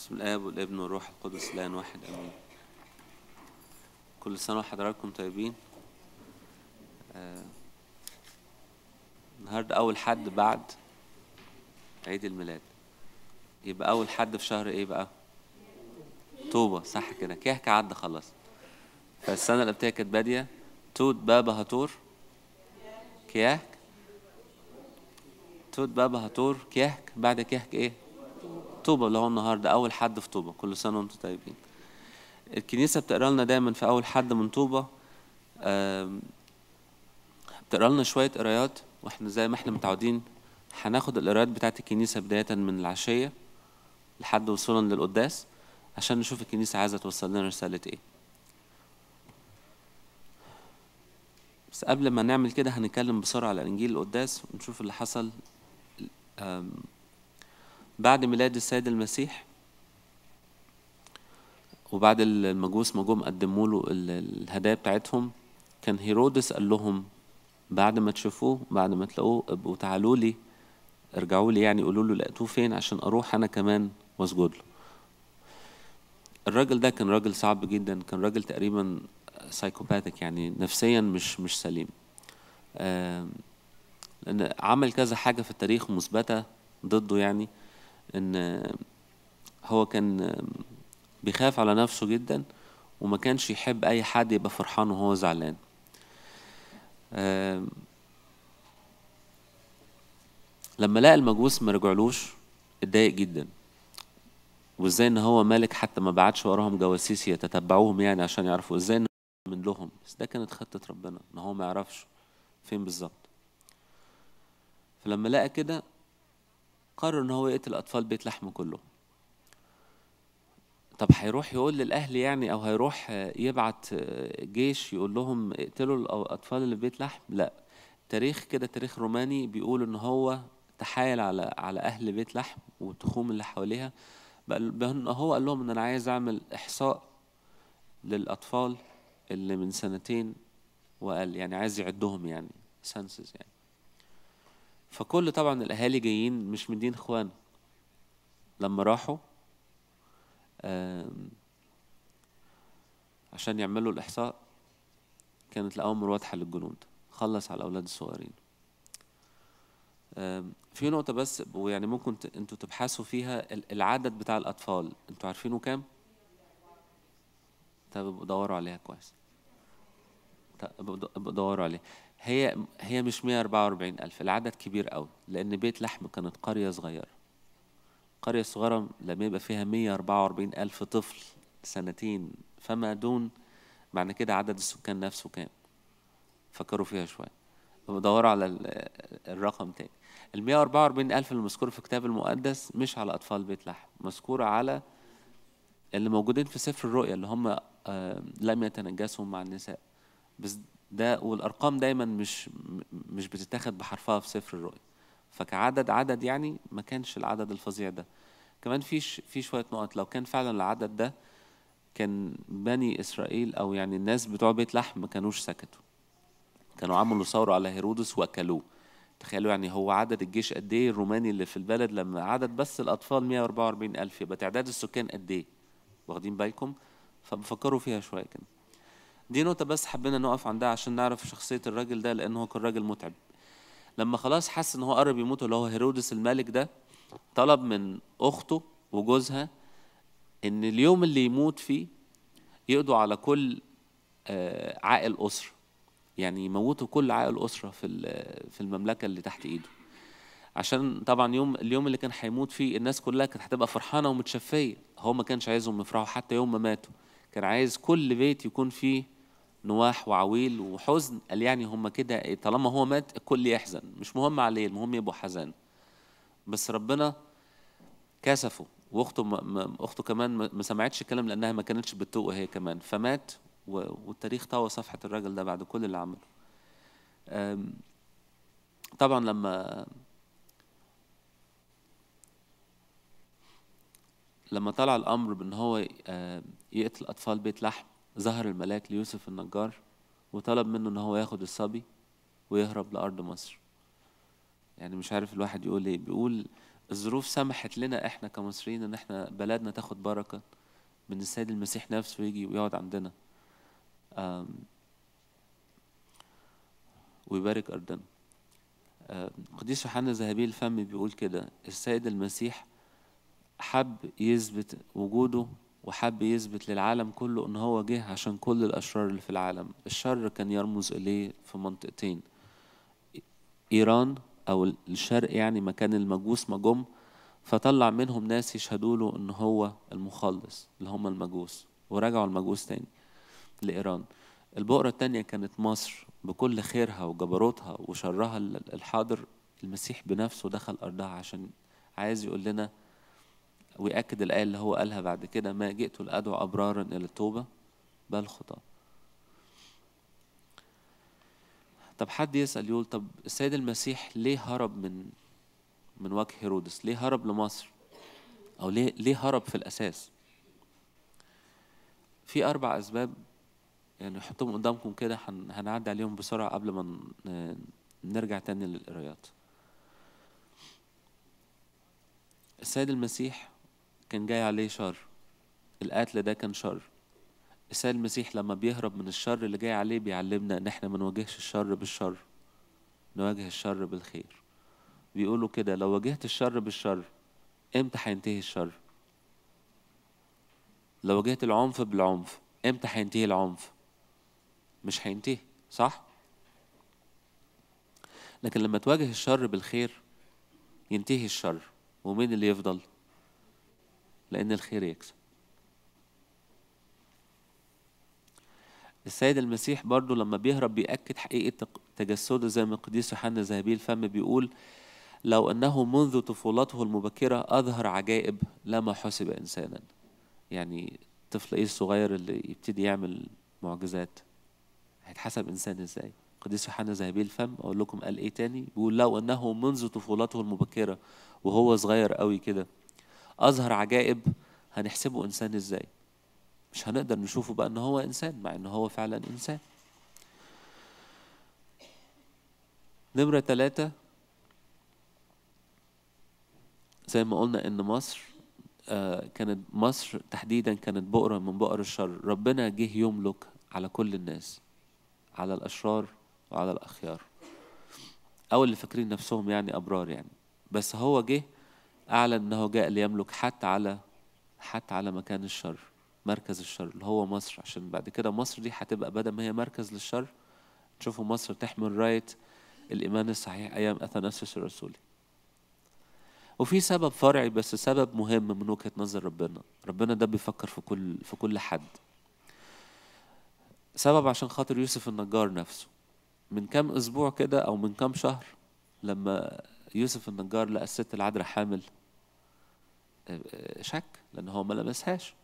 بسم الآب والابن والروح القدس الآن واحد آمين كل سنة وحضراتكم طيبين آه. النهاردة أول حد بعد عيد الميلاد يبقى أول حد في شهر إيه بقى؟ توبة صح كده كيحك عدى خلاص فالسنة اللي قبلتها كانت بادية توت بابا هاتور كيحك توت بابا هاتور كيحك بعد كيحك إيه؟ طوبة اللي هو النهارده أول حد في طوبة كل سنة وأنتم طيبين الكنيسة بتقرا لنا دايما في أول حد من طوبة بتقرا لنا شوية قرايات واحنا زي ما احنا متعودين هناخد القرايات بتاعت الكنيسة بداية من العشية لحد وصولا للقداس عشان نشوف الكنيسة عايزة توصل لنا رسالة ايه بس قبل ما نعمل كده هنتكلم بسرعة على إنجيل القداس ونشوف اللي حصل بعد ميلاد السيد المسيح وبعد المجوس ما جم قدموا له الهدايا بتاعتهم كان هيرودس قال لهم بعد ما تشوفوه بعد ما تلاقوه ابقوا تعالوا لي ارجعوا لي يعني قولوا له لقيتوه فين عشان اروح انا كمان واسجد له الراجل ده كان راجل صعب جدا كان راجل تقريبا سايكوباتيك يعني نفسيا مش مش سليم لان عمل كذا حاجه في التاريخ مثبته ضده يعني ان هو كان بيخاف على نفسه جدا وما كانش يحب اي حد يبقى فرحان وهو زعلان لما لقى المجوس ما رجعلوش اتضايق جدا وازاي ان هو مالك حتى ما بعتش وراهم جواسيس يتتبعوهم يعني عشان يعرفوا ازاي ان من لهم بس ده كانت خطه ربنا ان هو ما يعرفش فين بالظبط فلما لقى كده قرر ان هو يقتل اطفال بيت لحم كله طب هيروح يقول للاهل يعني او هيروح يبعت جيش يقول لهم اقتلوا الاطفال اللي في بيت لحم لا تاريخ كده تاريخ روماني بيقول ان هو تحايل على على اهل بيت لحم والتخوم اللي حواليها بقى هو قال لهم ان انا عايز اعمل احصاء للاطفال اللي من سنتين وقال يعني عايز يعدهم يعني سنسز يعني فكل طبعا الاهالي جايين مش مدين اخوان لما راحوا عشان يعملوا الاحصاء كانت الاوامر واضحه للجنود خلص على الاولاد الصغيرين في نقطة بس ويعني ممكن انتوا تبحثوا فيها العدد بتاع الأطفال انتوا عارفينه كام؟ طب ابقوا دوروا عليها كويس طب دوروا عليها هي هي مش 144 ألف العدد كبير قوي لأن بيت لحم كانت قرية صغيرة قرية صغيرة لما يبقى فيها 144 ألف طفل سنتين فما دون معنى كده عدد السكان نفسه كام فكروا فيها شوية دوروا على الرقم تاني ال 144 ألف اللي في الكتاب المقدس مش على أطفال بيت لحم مذكورة على اللي موجودين في سفر الرؤيا اللي هم آه، لم يتنجسوا مع النساء بس ده والارقام دايما مش مش بتتاخد بحرفها في سفر الرؤيا فكعدد عدد يعني ما كانش العدد الفظيع ده كمان في في شويه نقط لو كان فعلا العدد ده كان بني اسرائيل او يعني الناس بتوع بيت لحم ما كانوش سكتوا كانوا عملوا ثوره على هيرودس واكلوه تخيلوا يعني هو عدد الجيش قد ايه الروماني اللي في البلد لما عدد بس الاطفال 144 الف يبقى تعداد السكان قد ايه واخدين بالكم فبفكروا فيها شويه كده دي نقطة بس حبينا نقف عندها عشان نعرف شخصية الراجل ده لأن هو كان راجل متعب لما خلاص حس إن هو قرب يموت اللي هو هيرودس الملك ده طلب من أخته وجوزها إن اليوم اللي يموت فيه يقضوا على كل آه، عائل أسرة يعني يموتوا كل عائل أسرة في في المملكة اللي تحت إيده عشان طبعا يوم اليوم اللي كان هيموت فيه الناس كلها كانت هتبقى فرحانة ومتشفية هو ما كانش عايزهم يفرحوا حتى يوم ما ماتوا كان عايز كل بيت يكون فيه نواح وعويل وحزن قال يعني هم كده إيه، طالما هو مات الكل يحزن مش مهم عليه المهم يبقوا حزان بس ربنا كسفه واخته م... اخته كمان ما سمعتش الكلام لانها ما كانتش بتتوق هي كمان فمات و... والتاريخ طوى صفحه الراجل ده بعد كل اللي عمله أم... طبعا لما لما طلع الامر بان هو آه، يقتل اطفال بيت لحم ظهر الملاك ليوسف النجار وطلب منه ان هو ياخد الصبي ويهرب لارض مصر يعني مش عارف الواحد يقول ايه بيقول الظروف سمحت لنا احنا كمصريين ان احنا بلدنا تاخد بركه من السيد المسيح نفسه يجي ويقعد عندنا ويبارك أرضنا قديس يوحنا ذهبي الفم بيقول كده السيد المسيح حب يثبت وجوده وحب يثبت للعالم كله ان هو جه عشان كل الاشرار اللي في العالم الشر كان يرمز اليه في منطقتين ايران او الشرق يعني مكان المجوس ما جم فطلع منهم ناس يشهدوا له ان هو المخلص اللي هم المجوس ورجعوا المجوس تاني لايران البؤرة التانية كانت مصر بكل خيرها وجبروتها وشرها الحاضر المسيح بنفسه دخل أرضها عشان عايز يقول لنا ويأكد الآية اللي هو قالها بعد كده ما جئت لأدعو أبرارا إلى التوبة بل خطاة طب حد يسأل يقول طب السيد المسيح ليه هرب من من وجه هيرودس ليه هرب لمصر أو ليه ليه هرب في الأساس في أربع أسباب يعني نحطهم قدامكم كده هنعدي عليهم بسرعة قبل ما نرجع تاني للقرايات السيد المسيح كان جاي عليه شر القتل ده كان شر عيسى المسيح لما بيهرب من الشر اللي جاي عليه بيعلمنا ان احنا ما نواجهش الشر بالشر نواجه الشر بالخير بيقولوا كده لو واجهت الشر بالشر امتى هينتهي الشر لو واجهت العنف بالعنف امتى هينتهي العنف مش هينتهي صح لكن لما تواجه الشر بالخير ينتهي الشر ومين اللي يفضل لأن الخير يكسب السيد المسيح برضه لما بيهرب بيأكد حقيقة تجسده زي ما القديس يوحنا ذهبي الفم بيقول لو أنه منذ طفولته المبكرة أظهر عجائب لما حسب إنسانا يعني طفل إيه الصغير اللي يبتدي يعمل معجزات هيتحسب إنسان إزاي القديس يوحنا ذهبي الفم أقول لكم قال إيه تاني بيقول لو أنه منذ طفولته المبكرة وهو صغير قوي كده اظهر عجائب هنحسبه انسان ازاي مش هنقدر نشوفه بقى ان هو انسان مع ان هو فعلا انسان نمرة ثلاثة زي ما قلنا ان مصر آه، كانت مصر تحديدا كانت بؤرة من بؤر الشر ربنا جه يملك على كل الناس على الأشرار وعلى الأخيار أو اللي فاكرين نفسهم يعني أبرار يعني بس هو جه أعلن أنه جاء ليملك حتى على حتى على مكان الشر مركز الشر اللي هو مصر عشان بعد كده مصر دي هتبقى بدل ما هي مركز للشر تشوفوا مصر تحمل راية الإيمان الصحيح أيام أثناسيوس الرسولي وفي سبب فرعي بس سبب مهم من وجهة نظر ربنا ربنا ده بيفكر في كل في كل حد سبب عشان خاطر يوسف النجار نفسه من كام أسبوع كده أو من كام شهر لما يوسف النجار لقى الست العذراء حامل شك لان هو ما لمسهاش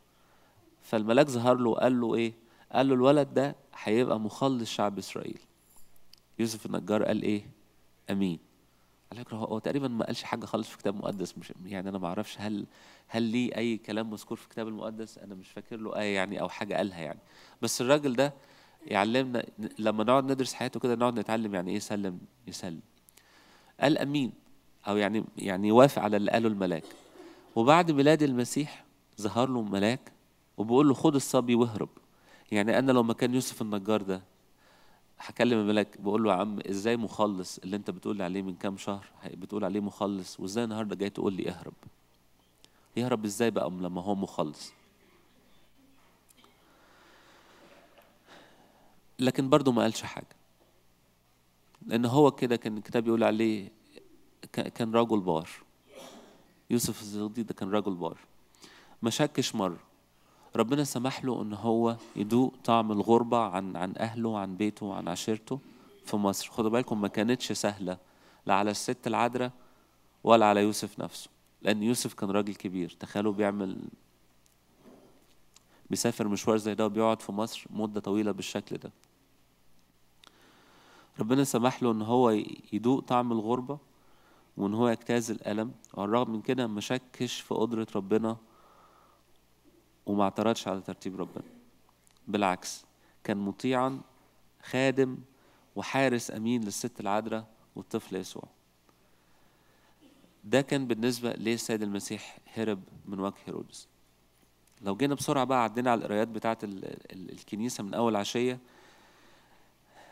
فالملاك ظهر له وقال له ايه قال له الولد ده هيبقى مخلص شعب اسرائيل يوسف النجار قال ايه امين على فكره هو تقريبا ما قالش حاجه خالص في كتاب مقدس مش يعني انا ما اعرفش هل هل ليه اي كلام مذكور في الكتاب المقدس انا مش فاكر له ايه يعني او حاجه قالها يعني بس الراجل ده يعلمنا لما نقعد ندرس حياته كده نقعد نتعلم يعني ايه سلم يسلم قال امين او يعني يعني وافق على اللي قاله الملاك وبعد ميلاد المسيح ظهر له ملاك وبيقول له خد الصبي واهرب يعني انا لو مكان يوسف النجار ده هكلم الملاك بقول له يا عم ازاي مخلص اللي انت بتقول عليه من كام شهر بتقول عليه مخلص وازاي النهارده جاي تقول لي اهرب يهرب ازاي بقى لما هو مخلص لكن برضه ما قالش حاجه لان هو كده كان الكتاب يقول عليه كان رجل بار يوسف الزغدي ده كان رجل بار ما شكش مرة ربنا سمح له ان هو يدوق طعم الغربة عن عن اهله وعن بيته وعن عشيرته في مصر خدوا بالكم ما كانتش سهلة لا على الست العذراء ولا على يوسف نفسه لان يوسف كان راجل كبير تخيلوا بيعمل بيسافر مشوار زي ده وبيقعد في مصر مدة طويلة بالشكل ده ربنا سمح له ان هو يدوق طعم الغربة وان هو يجتاز الالم وعلى الرغم من كده ما شكش في قدره ربنا وما اعترضش على ترتيب ربنا بالعكس كان مطيعا خادم وحارس امين للست العذراء والطفل يسوع ده كان بالنسبه ليه السيد المسيح هرب من وجه هيرودس لو جينا بسرعه بقى عدينا على القرايات بتاعه الكنيسه من اول عشيه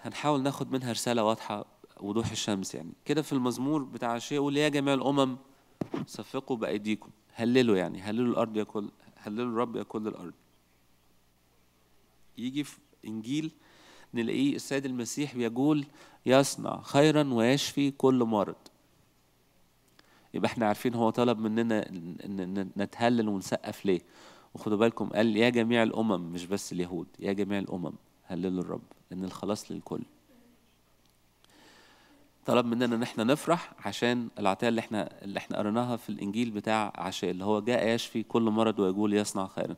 هنحاول ناخد منها رساله واضحه وضوح الشمس يعني كده في المزمور بتاع الشيء يقول يا جميع الأمم صفقوا بأيديكم هللوا يعني هللوا الأرض يا كل هللوا الرب يا كل الأرض يجي في إنجيل نلاقيه السيد المسيح بيقول يصنع خيرا ويشفي كل مرض يبقى احنا عارفين هو طلب مننا نتهلل ونسقف ليه وخدوا بالكم قال يا جميع الامم مش بس اليهود يا جميع الامم هللوا الرب ان الخلاص للكل طلب مننا ان احنا نفرح عشان العطيه اللي احنا اللي احنا قريناها في الانجيل بتاع عشاء اللي هو جاء يشفي كل مرض ويقول يصنع خيرا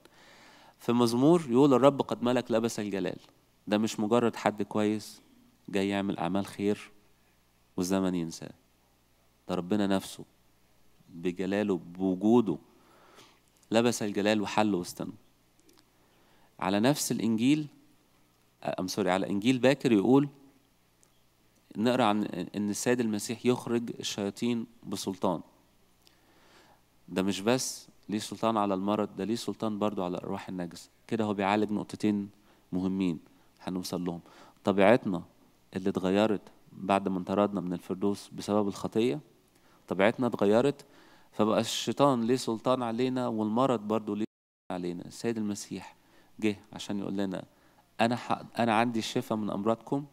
في مزمور يقول الرب قد ملك لبس الجلال ده مش مجرد حد كويس جاي يعمل اعمال خير والزمن ينساه ده ربنا نفسه بجلاله بوجوده لبس الجلال وحل وسطنا على نفس الانجيل ام آه، سوري على انجيل باكر يقول نقرا عن ان السيد المسيح يخرج الشياطين بسلطان ده مش بس ليه سلطان على المرض ده ليه سلطان برضو على الارواح النجسه كده هو بيعالج نقطتين مهمين هنوصل لهم طبيعتنا اللي اتغيرت بعد ما انطردنا من الفردوس بسبب الخطيه طبيعتنا اتغيرت فبقى الشيطان ليه سلطان علينا والمرض برضو ليه سلطان علينا السيد المسيح جه عشان يقول لنا انا انا عندي الشفاء من امراضكم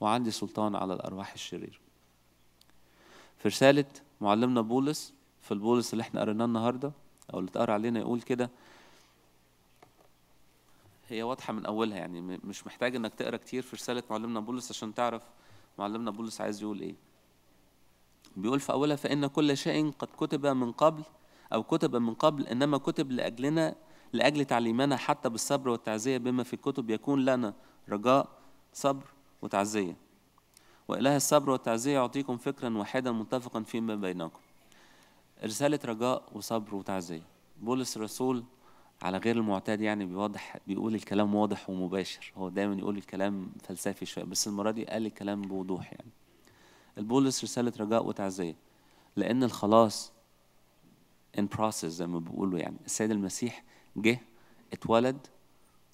وعندي سلطان على الأرواح الشريرة في رسالة معلمنا بولس في البولس اللي احنا قريناه النهاردة أو اللي تقرأ علينا يقول كده هي واضحة من أولها يعني مش محتاج إنك تقرا كتير في رسالة معلمنا بولس عشان تعرف معلمنا بولس عايز يقول إيه بيقول في أولها فإن كل شيء قد كتب من قبل أو كتب من قبل إنما كتب لأجلنا لأجل تعليمنا حتى بالصبر والتعزية بما في الكتب يكون لنا رجاء صبر وتعزية وإله الصبر والتعزية يعطيكم فكرا واحدا متفقا فيما بينكم رسالة رجاء وصبر وتعزية بولس الرسول على غير المعتاد يعني بيوضح بيقول الكلام واضح ومباشر هو دايما يقول الكلام فلسفي شوية بس المرة دي قال الكلام بوضوح يعني البولس رسالة رجاء وتعزية لأن الخلاص in process زي ما بيقولوا يعني السيد المسيح جه اتولد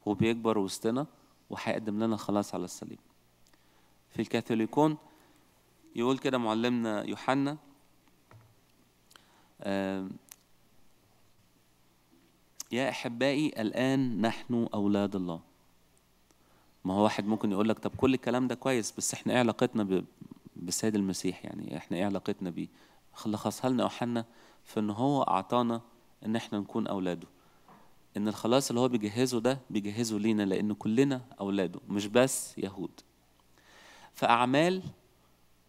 وبيكبر وسطنا وهيقدم لنا الخلاص على الصليب في الكاثوليكون يقول كده معلمنا يوحنا يا احبائي الان نحن اولاد الله ما هو واحد ممكن يقول لك طب كل الكلام ده كويس بس احنا ايه علاقتنا بالسيد المسيح يعني احنا ايه علاقتنا بيه لخصها لنا يوحنا في ان هو اعطانا ان احنا نكون اولاده ان الخلاص اللي هو بيجهزه ده بيجهزه لينا لان كلنا اولاده مش بس يهود في أعمال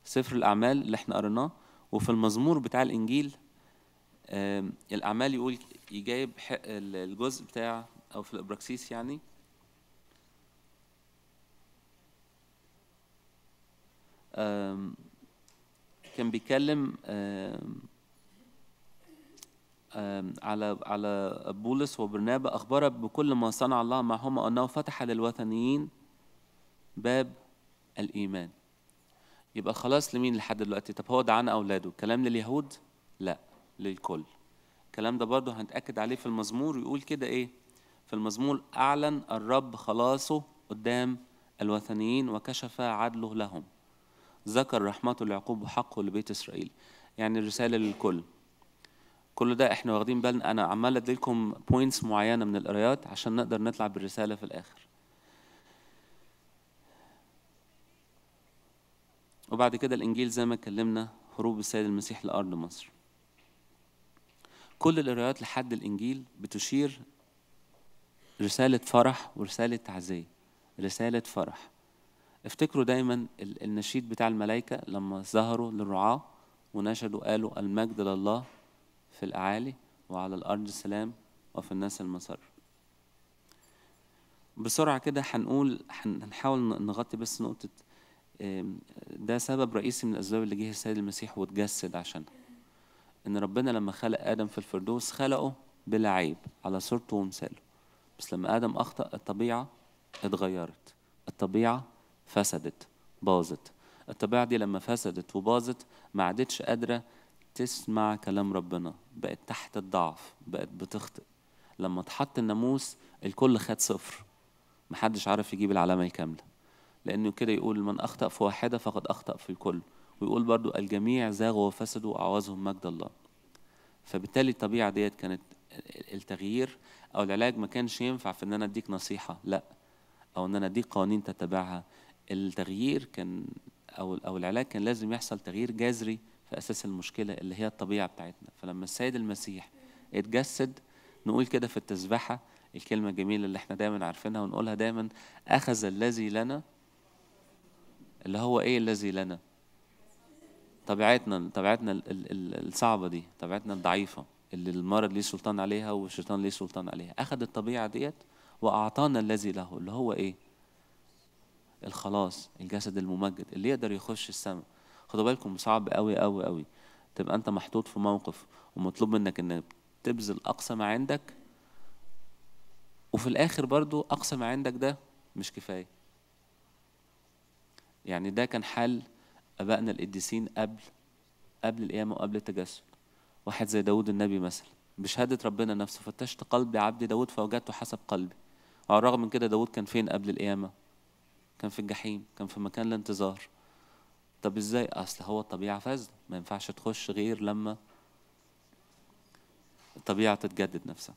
سفر الأعمال اللي احنا قريناه وفي المزمور بتاع الإنجيل الأعمال يقول يجايب الجزء بتاع أو في الإبراكسيس يعني كان بيتكلم على على بولس وبرنابا اخبره بكل ما صنع الله معهما أنه فتح للوثنيين باب الإيمان يبقى خلاص لمين لحد دلوقتي طب هو دعانا أولاده كلام لليهود لا للكل الكلام ده برضه هنتأكد عليه في المزمور يقول كده إيه في المزمور أعلن الرب خلاصه قدام الوثنيين وكشف عدله لهم ذكر رحمته لعقوب وحقه لبيت إسرائيل يعني الرسالة للكل كل ده احنا واخدين بالنا انا عمال اديلكم بوينتس معينه من القرايات عشان نقدر نطلع بالرساله في الاخر وبعد كده الانجيل زي ما اتكلمنا هروب السيد المسيح لارض مصر كل القراءات لحد الانجيل بتشير رساله فرح ورساله تعزيه رساله فرح افتكروا دايما النشيد بتاع الملائكه لما ظهروا للرعاه ونشدوا قالوا المجد لله في الاعالي وعلى الارض السلام وفي الناس المسر بسرعه كده هنقول هنحاول نغطي بس نقطه ده سبب رئيسي من الأسباب اللي جه السيد المسيح واتجسد عشانها إن ربنا لما خلق آدم في الفردوس خلقه بلا عيب على صورته ومثاله بس لما آدم أخطأ الطبيعة اتغيرت الطبيعة فسدت باظت الطبيعة دي لما فسدت وباظت ما عادتش قادرة تسمع كلام ربنا بقت تحت الضعف بقت بتخطئ لما اتحط الناموس الكل خد صفر محدش عارف يجيب العلامة الكاملة لأنه كده يقول من أخطأ في واحدة فقد أخطأ في الكل ويقول برضو الجميع زاغوا وفسدوا أعوزهم مجد الله فبالتالي الطبيعة ديت كانت التغيير أو العلاج ما كانش ينفع في إن أنا أديك نصيحة لأ أو إن أنا أديك قوانين تتبعها التغيير كان أو أو العلاج كان لازم يحصل تغيير جذري في أساس المشكلة اللي هي الطبيعة بتاعتنا فلما السيد المسيح اتجسد نقول كده في التسبحة الكلمة الجميلة اللي احنا دايما عارفينها ونقولها دايما أخذ الذي لنا اللي هو ايه الذي لنا طبيعتنا طبيعتنا الصعبه دي طبيعتنا الضعيفه اللي المرض ليه سلطان عليها والشيطان ليه سلطان عليها اخذ الطبيعه ديت واعطانا الذي له اللي هو ايه الخلاص الجسد الممجد اللي يقدر يخش السماء خدوا بالكم صعب قوي قوي قوي تبقى انت محطوط في موقف ومطلوب منك ان تبذل اقصى ما عندك وفي الاخر برضو اقصى ما عندك ده مش كفايه يعني ده كان حال ابائنا القديسين قبل قبل القيامه وقبل التجسد واحد زي داود النبي مثلا بشهاده ربنا نفسه فتشت قلبي عبدي داود فوجدته حسب قلبي وعلى الرغم من كده داود كان فين قبل القيامه كان في الجحيم كان في مكان الانتظار طب ازاي اصل هو الطبيعه فاسده ما ينفعش تخش غير لما الطبيعه تتجدد نفسها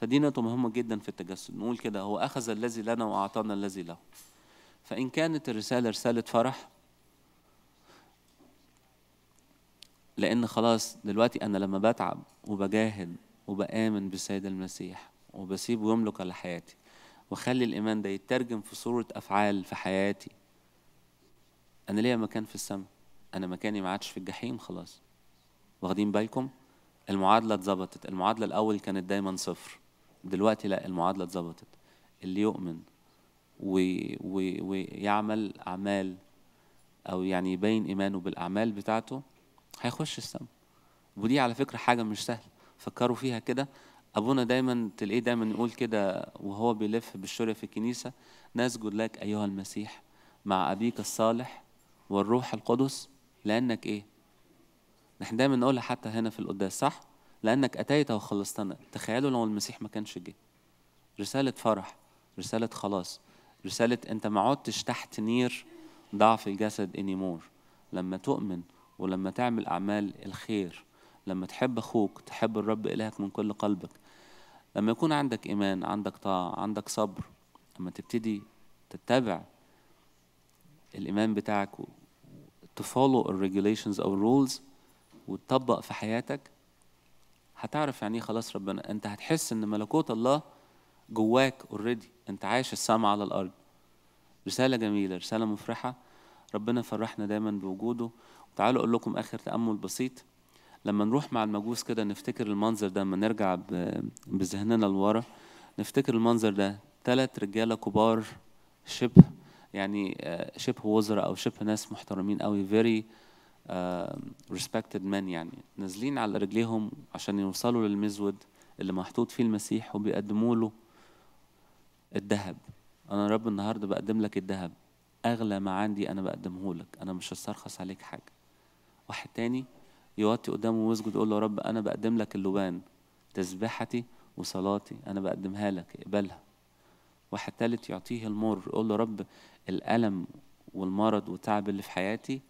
فدي نقطة مهمة جدا في التجسد نقول كده هو أخذ الذي لنا وأعطانا الذي له فإن كانت الرسالة رسالة فرح لأن خلاص دلوقتي أنا لما بتعب وبجاهد وبآمن بالسيد المسيح وبسيبه يملك على حياتي وخلي الإيمان ده يترجم في صورة أفعال في حياتي أنا ليا مكان في السماء أنا مكاني ما عادش في الجحيم خلاص واخدين بالكم المعادلة اتظبطت المعادلة الأول كانت دايما صفر دلوقتي لا المعادله اتظبطت اللي يؤمن ويعمل اعمال او يعني يبين ايمانه بالاعمال بتاعته هيخش السماء ودي على فكره حاجه مش سهله فكروا فيها كده ابونا دايما تلاقيه دايما يقول كده وهو بيلف بالشورى في الكنيسه نسجد لك ايها المسيح مع ابيك الصالح والروح القدس لانك ايه نحن دايما نقولها حتى هنا في القداس صح لأنك أتيت وخلصتنا تخيلوا لو المسيح ما كانش جه رسالة فرح رسالة خلاص رسالة أنت ما عدتش تحت نير ضعف الجسد انيمور لما تؤمن ولما تعمل أعمال الخير لما تحب أخوك تحب الرب إلهك من كل قلبك لما يكون عندك إيمان عندك طاعة عندك صبر لما تبتدي تتبع الإيمان بتاعك تفولو الريجوليشنز أو الرولز وتطبق في حياتك هتعرف يعني ايه خلاص ربنا انت هتحس ان ملكوت الله جواك اوريدي انت عايش السما على الارض رساله جميله رساله مفرحه ربنا فرحنا دايما بوجوده وتعالوا اقول لكم اخر تامل بسيط لما نروح مع المجوس كده نفتكر المنظر ده لما نرجع بذهننا لورا نفتكر المنظر ده ثلاث رجاله كبار شبه يعني آه، شبه وزراء او شبه ناس محترمين قوي فيري ريسبكتد مان يعني نازلين على رجليهم عشان يوصلوا للمزود اللي محطوط فيه المسيح وبيقدموا له الذهب انا رب النهارده بقدم لك الذهب اغلى ما عندي انا بقدمه لك انا مش هسترخص عليك حاجه واحد تاني يوطي قدامه ويسجد يقول له يا رب انا بقدم لك اللبان تسبحتي وصلاتي انا بقدمها لك اقبلها واحد تالت يعطيه المر يقول له رب الالم والمرض والتعب اللي في حياتي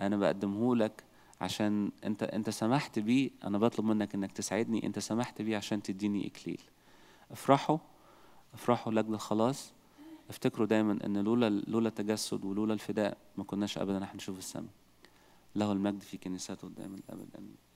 انا بقدمه لك عشان انت انت سمحت بيه انا بطلب منك انك تساعدني انت سمحت بيه عشان تديني اكليل افرحوا افرحوا لاجل الخلاص افتكروا دايما ان لولا لولا التجسد ولولا الفداء ما كناش ابدا هنشوف السماء له المجد في كنيساته دائما ابدا امين